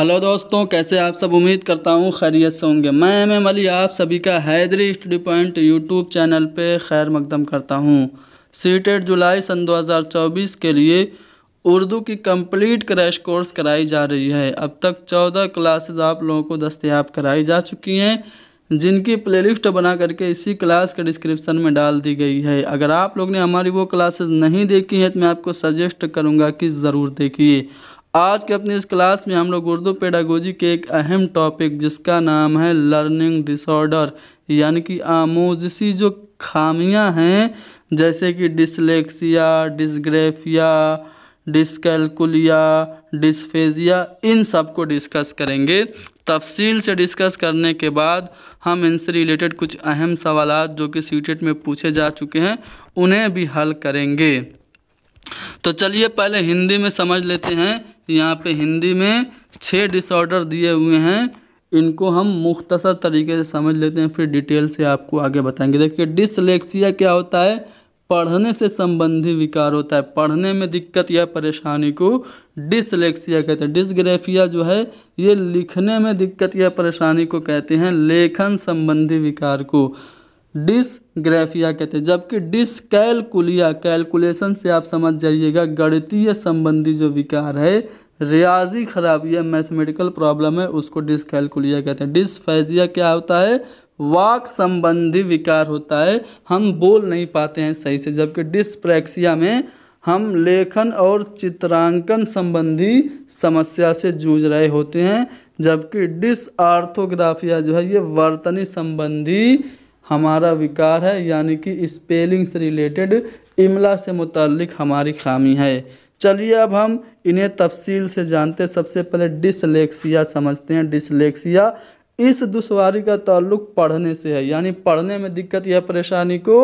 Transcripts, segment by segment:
hello दोस्तों कैसे आप सब उम्मीद करता हूँ खैरियत से होंगे मैं एम एम अली आप सभी का Haidari study point YouTube channel पे खैर मकदम करता हूँ सीटेड जुलाई सन 2024 के लिए उर्दू की कंप्लीट क्रैश कोर्स कराई जा रही है अब तक 14 क्लासेस आप लोगों को दस्तियाब कराई जा चुकी हैं जिनकी प्लेलिस्ट बना करके इसी क्लास के डिस्क्रिप्शन में डाल दी गई है अगर आप लोग ने हमारी वो क्लासेस नहीं देखी हैं तो मैं आपको सजेस्ट करूँगा कि ज़रूर देखिए आज के अपनी इस क्लास में हम लोग उर्दू पेडागोजी के एक अहम टॉपिक जिसका नाम है लर्निंग डिसऑर्डर यानी कि आमोजसी जो खामियां हैं जैसे कि डिसलेक्सिया डिसग्रेफिया डिसकैलकुलिया डिसफेजिया इन सब को डिस्कस करेंगे तफसील से डिस्कस करने के बाद हम इनसे रिलेटेड कुछ अहम सवाल जो कि सीटेट e में पूछे जा चुके हैं उन्हें भी हल करेंगे तो चलिए पहले हिंदी में समझ लेते हैं यहाँ पे हिंदी में छः डिसऑर्डर दिए हुए हैं इनको हम मुख्तसर तरीके से समझ लेते हैं फिर डिटेल से आपको आगे बताएंगे देखिए डिसलेक्सिया क्या होता है पढ़ने से संबंधी विकार होता है पढ़ने में दिक्कत या परेशानी को डिसलेक्सिया कहते हैं डिसग्रेफिया जो है ये लिखने में दिक्कत या परेशानी को कहते हैं लेखन संबंधी विकार को डिसग्राफिया कहते हैं जबकि डिसकैलकुलिया कैलकुलेशन से आप समझ जाइएगा गणितीय संबंधी जो विकार है रियाजी खराबी है मैथमेटिकल प्रॉब्लम है उसको डिसकैलकुलिया कहते हैं डिसफैजिया क्या होता है वाक संबंधी विकार होता है हम बोल नहीं पाते हैं सही से जबकि डिस्प्रैक्सिया में हम लेखन और चित्रांकन संबंधी समस्या से जूझ रहे होते हैं जबकि डिसआर्थोग्राफिया जो है ये वर्तनी संबंधी हमारा विकार है यानी कि स्पेलिंग से रिलेटेड इमला से मुतलक हमारी खामी है चलिए अब हम इन्हें तफसील से जानते हैं सबसे पहले डिसलेक्सिया समझते हैं डिसलेक्सिया इस दुशारी का ताल्लुक पढ़ने से है यानी पढ़ने में दिक्कत या परेशानी को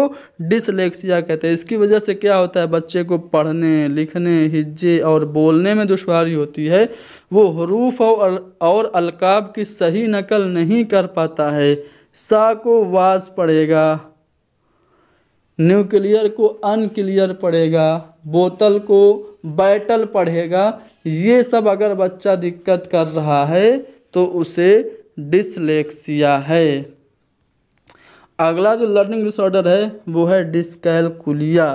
डिसलेक्सिया कहते हैं इसकी वजह से क्या होता है बच्चे को पढ़ने लिखने हिज्जे और बोलने में दुशारी होती है वो हरूफ और और अलकाब की सही नकल नहीं कर पाता है सा को वाज पड़ेगा न्यूक्लियर को अनक्लियर पड़ेगा बोतल को बैटल पढ़ेगा ये सब अगर बच्चा दिक्कत कर रहा है तो उसे डिसलेक्सिया है अगला जो लर्निंग डिसऑर्डर है वो है डिसकैलकुलिया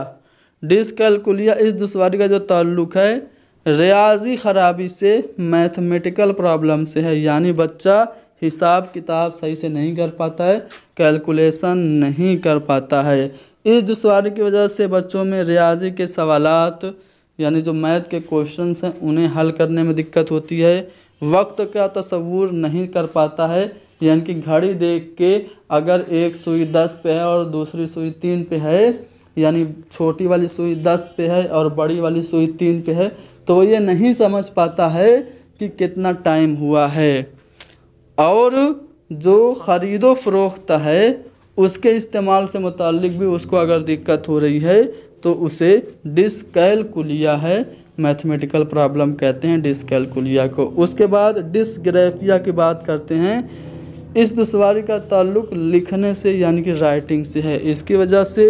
डिसकैलकुलिया इस दुशारी का जो ताल्लुक है रियाजी ख़राबी से मैथमेटिकल प्रॉब्लम से है यानी बच्चा हिसाब किताब सही से नहीं कर पाता है कैलकुलेशन नहीं कर पाता है इस दुशारी की वजह से बच्चों में रियाजी के सवालत यानी जो मैथ के क्वेश्चन हैं उन्हें हल करने में दिक्कत होती है वक्त का तस्वूर नहीं कर पाता है यानी कि घड़ी देख के अगर एक सुई दस पे है और दूसरी सुई तीन पे है यानी छोटी वाली सुई दस पे है और बड़ी वाली सुई तीन पे है तो ये नहीं समझ पाता है कि कितना टाइम हुआ है और जो ख़रीदो फ़रोख्त है उसके इस्तेमाल से मुतलक भी उसको अगर दिक्कत हो रही है तो उसे डिसकैलकुलिया है मैथमेटिकल प्रॉब्लम कहते हैं डिसकैलकुलिया को उसके बाद डिसग्राफिया की बात करते हैं इस दुशारी का ताल्लुक लिखने से यानी कि राइटिंग से है इसकी वजह से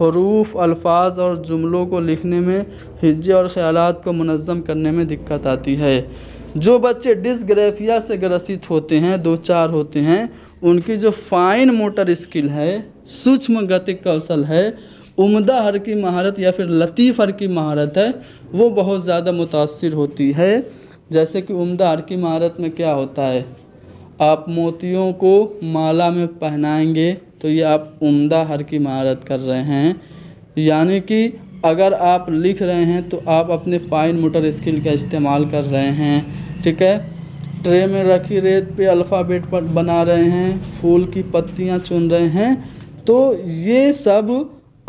हरूफ अल्फाज और जुमलों को लिखने में हिज्जे और ख़्याल को मनज़म करने में दिक्कत आती है जो बच्चे डिसग्रेफिया से ग्रसित होते हैं दो चार होते हैं उनकी जो फाइन मोटर स्किल है सूक्ष्म गतिक कौशल है उमदा हर की महारत या फिर लतीफ़ हर की महारत है वो बहुत ज़्यादा मुतासर होती है जैसे कि उमदा हर की महारत में क्या होता है आप मोतियों को माला में पहनाएंगे तो ये आप उमदा हर की महारत कर रहे हैं यानी कि अगर आप लिख रहे हैं तो आप अपने फाइन मोटर स्किल का इस्तेमाल कर रहे हैं ठीक है ट्रे में रखी रेत पे अल्फ़ाबेट बना रहे हैं फूल की पत्तियाँ चुन रहे हैं तो ये सब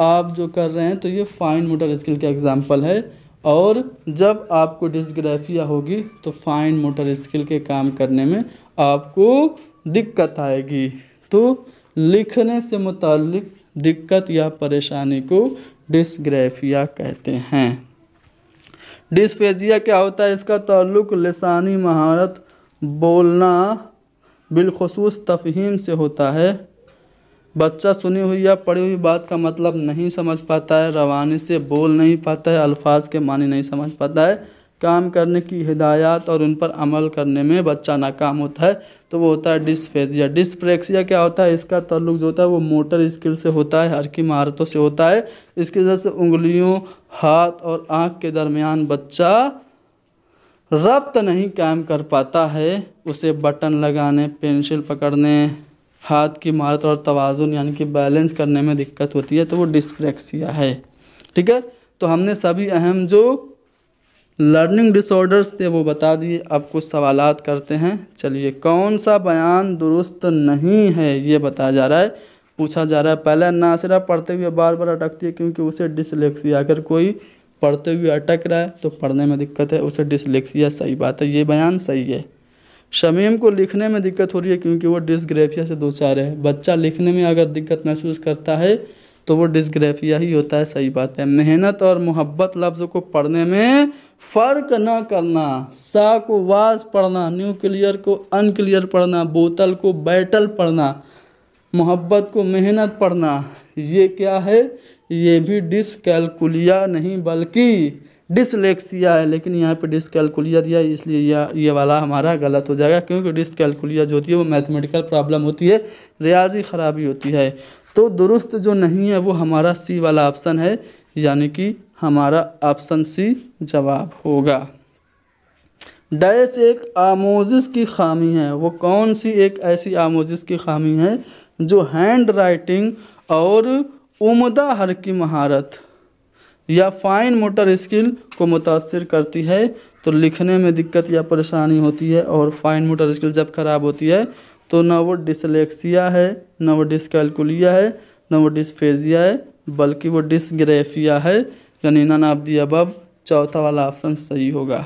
आप जो कर रहे हैं तो ये फाइन मोटर स्किल का एग्ज़ाम्पल है और जब आपको डिस्ग्राफिया होगी तो फाइन मोटर स्किल के काम करने में आपको दिक्कत आएगी तो लिखने से मुतल दिक्कत या परेशानी को डिस्ग्राफिया कहते हैं डिस्पेजिया क्या होता है इसका ताल्लुक लसानी महारत बोलना बिलखसूस तफहीम से होता है बच्चा सुनी हुई या पढ़ी हुई बात का मतलब नहीं समझ पाता है रवानी से बोल नहीं पाता है अल्फाज के मानी नहीं समझ पाता है काम करने की हिदायत और उन पर अमल करने में बच्चा नाकाम होता है तो वो होता है डिसफेजिया डिसप्रेक्सिया क्या होता है इसका तल्लुक जो होता है वो मोटर स्किल से होता है हर की महारतों से होता है इसकी वजह से उंगलियों हाथ और आँख के दरमियान बच्चा रब्त नहीं कायम कर पाता है उसे बटन लगाने पेंसिल पकड़ने हाथ की महारत और तोज़ुन यानी कि बैलेंस करने में दिक्कत होती है तो वो डिस्प्रेक्सिया है ठीक है तो हमने सभी अहम जो लर्निंग डिसऑर्डर्स थे वो बता दिए अब कुछ सवाल करते हैं चलिए कौन सा बयान दुरुस्त नहीं है ये बताया जा रहा है पूछा जा रहा है पहले नासिरा पढ़ते हुए बार बार अटकती है क्योंकि उसे डिसलेक्सिया अगर कोई पढ़ते हुए अटक रहा है तो पढ़ने में दिक्कत है उसे डिसलेक्सिया सही बात है ये बयान सही है शमीम को लिखने में दिक्कत हो रही है क्योंकि वो डिसग्रेफिया से दो चार है बच्चा लिखने में अगर दिक्कत महसूस करता है तो वो डिसग्राफिया ही होता है सही बात है मेहनत और मोहब्बत लफ्ज़ को पढ़ने में फ़र्क ना करना सा को वाज पढ़ना न्यूक्लियर को अनक्लियर पढ़ना बोतल को बैटल पढ़ना मोहब्बत को मेहनत पढ़ना ये क्या है ये भी डिसकैलकुलिया नहीं बल्कि डिसलेक्सिया है लेकिन यहाँ पे डिसकैलकुलिया दिया इसलिए यह ये वाला हमारा गलत हो जाएगा क्योंकि डिसकैलकुलिया जो होती है वो मैथमेटिकल प्रॉब्लम होती है रियाजी ख़राबी होती है तो दुरुस्त जो नहीं है वो हमारा सी वाला ऑप्शन है यानी कि हमारा ऑप्शन सी जवाब होगा डैश एक आमोजिस की खामी है वो कौन सी एक ऐसी आमोजिस की खामी है जो हैंड राइटिंग और उमदा हर की महारत या फाइन मोटर स्किल को मुतासर करती है तो लिखने में दिक्कत या परेशानी होती है और फाइन मोटर स्किल जब ख़राब होती है तो ना वो डिसलेक्सिया है ना वो डिसकैलकुलिया है ना वो डिसफेजिया है बल्कि वो डिसग्रेफिया है यानी नन नाब दिया बब चौथा वाला ऑप्शन सही होगा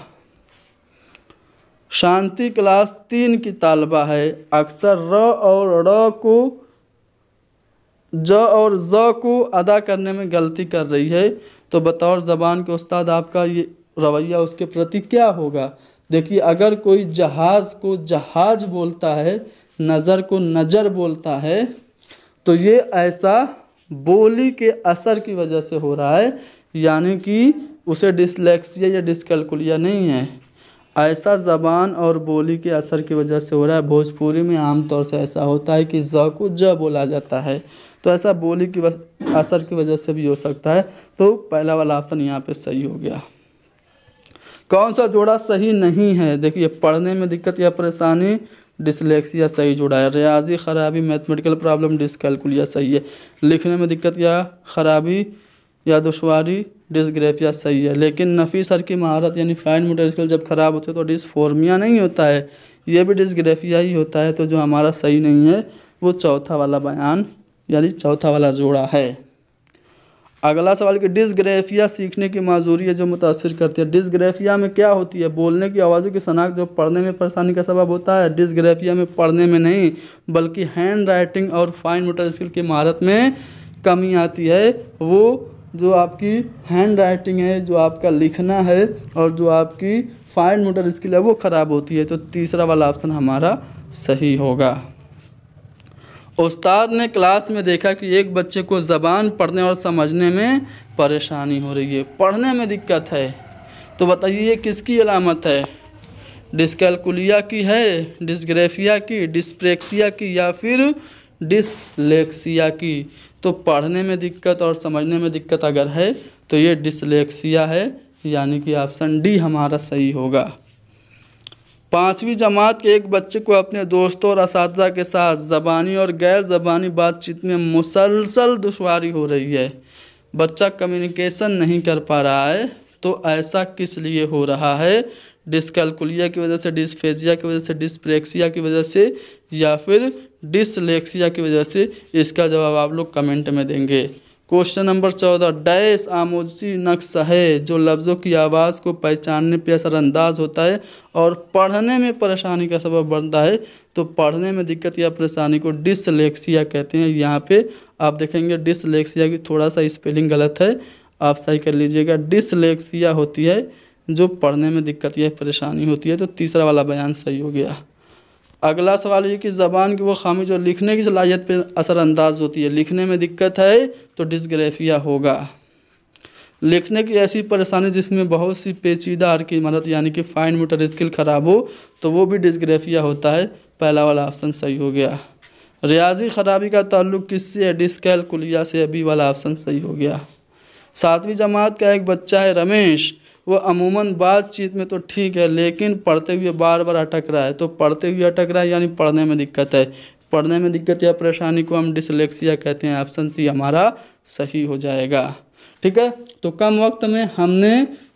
शांति क्लास तीन की तालबा है अक्सर र और र को ज और ज को अदा करने में गलती कर रही है तो बतौर ज़बान के उस्ताद आपका ये रवैया उसके प्रति क्या होगा देखिए अगर कोई जहाज़ को जहाज बोलता है नज़र को नज़र बोलता है तो ये ऐसा बोली के असर की वजह से हो रहा है यानी कि उसे डिसलेक्सिया या डिसकलकुलिया नहीं है ऐसा ज़बान और बोली के असर की वजह से हो रहा है भोजपुरी में आमतौर से ऐसा होता है कि ज को ज बोला जाता है तो ऐसा बोली की असर की वजह से भी हो सकता है तो पहला वाला ऑप्शन यहाँ पे सही हो गया कौन सा जोड़ा सही नहीं है देखिए पढ़ने में दिक्कत या परेशानी डिसलेक्सिया सही जुड़ा है रियाजी खराबी मैथमेटिकल प्रॉब्लम डिसकैलकुलिया सही है लिखने में दिक्कत या खराबी या दुशारी डिसग्रेफिया सही है लेकिन नफ़ी सर की महारत यानी फाइन मोटर जब ख़राब होते हैं तो डिसफॉर्मिया नहीं होता है ये भी डिसग्रेफिया ही होता है तो जो हमारा सही नहीं है वो चौथा वाला बयान यानी चौथा वाला जोड़ा है अगला सवाल कि डिसग्रेफिया सीखने की माजूरी है जो मुतासर करती है डिसग्रेफिया में क्या होती है बोलने की आवाज़ों की शनाख्त जो पढ़ने में परेशानी का सबब होता है डिसग्रेफिया में पढ़ने में नहीं बल्कि हैंड राइटिंग और फाइन मोटर स्किल की महारत में कमी आती है वो जो आपकी हैंड राइटिंग है जो आपका लिखना है और जो आपकी फाइन मोटर स्किल है वो ख़राब होती है तो तीसरा वाला ऑप्शन हमारा सही होगा उस्ताद ने क्लास में देखा कि एक बच्चे को ज़बान पढ़ने और समझने में परेशानी हो रही है पढ़ने में दिक्कत है तो बताइए किसकी अलामत है डिस्कैलकुलिया की है डिसग्रेफिया की डिस्प्रेक्सिया की या फिर डिसलेक्सिया की तो पढ़ने में दिक्कत और समझने में दिक्कत अगर है तो ये डिसलेक्सिया है यानी कि ऑप्शन डी हमारा सही होगा पाँचवीं जमात के एक बच्चे को अपने दोस्तों और इस के साथ ज़बानी और गैर ज़बानी बातचीत में मुसलसल दुशारी हो रही है बच्चा कम्युनिकेशन नहीं कर पा रहा है तो ऐसा किस लिए हो रहा है डिसकलकुलिया की वजह से डिसफेजिया की वजह से डिसप्रेक्सिया की वजह से या फिर डिसलेक्सिया की वजह से इसका जवाब आप लोग कमेंट में देंगे क्वेश्चन नंबर चौदह डैश आमोजी नक्श है जो लफ्ज़ों की आवाज़ को पहचानने पर असरअंदाज होता है और पढ़ने में परेशानी का सबब बनता है तो पढ़ने में दिक्कत या परेशानी को डिसलेक्सिया कहते हैं यहाँ पे आप देखेंगे डिसलेक्सिया की थोड़ा सा स्पेलिंग गलत है आप सही कर लीजिएगा डिसलेक्सिया होती है जो पढ़ने में दिक्कत या परेशानी होती है तो तीसरा वाला बयान सही हो गया अगला सवाल ये कि ज़बान की वो खामी जो लिखने की सलाहियत पर असरानंदाज होती है लिखने में दिक्कत है तो डिसग्रेफिया होगा लिखने की ऐसी परेशानी जिसमें बहुत सी पेचीदा आर की मदद यानी कि फाइन मोटर स्किल ख़राब हो तो वो भी डिसग्रेफिया होता है पहला वाला ऑप्शन सही हो गया रियाजी ख़राबी का ताल्लुक किससे है कुलिया से अभी वाला ऑप्शन सही हो गया सातवीं जमात का एक बच्चा है रमेश वो अमूमन बातचीत में तो ठीक है लेकिन पढ़ते हुए बार बार अटक रहा है तो पढ़ते हुए अटक रहा है यानी पढ़ने में दिक्कत है पढ़ने में दिक्कत या परेशानी को हम डिसलेक्सिया कहते हैं ऑप्शन सी हमारा सही हो जाएगा ठीक है तो कम वक्त में हमने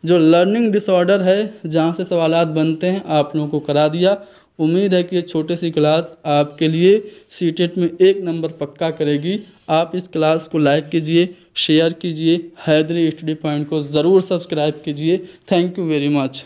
जो लर्निंग डिसऑर्डर है जहाँ से सवाल बनते हैं आप लोगों को करा दिया उम्मीद है कि ये छोटी सी क्लास आपके लिए सी में एक नंबर पक्का करेगी आप इस क्लास को लाइक कीजिए शेयर कीजिए हैदरी स्टडी पॉइंट को ज़रूर सब्सक्राइब कीजिए थैंक यू वेरी मच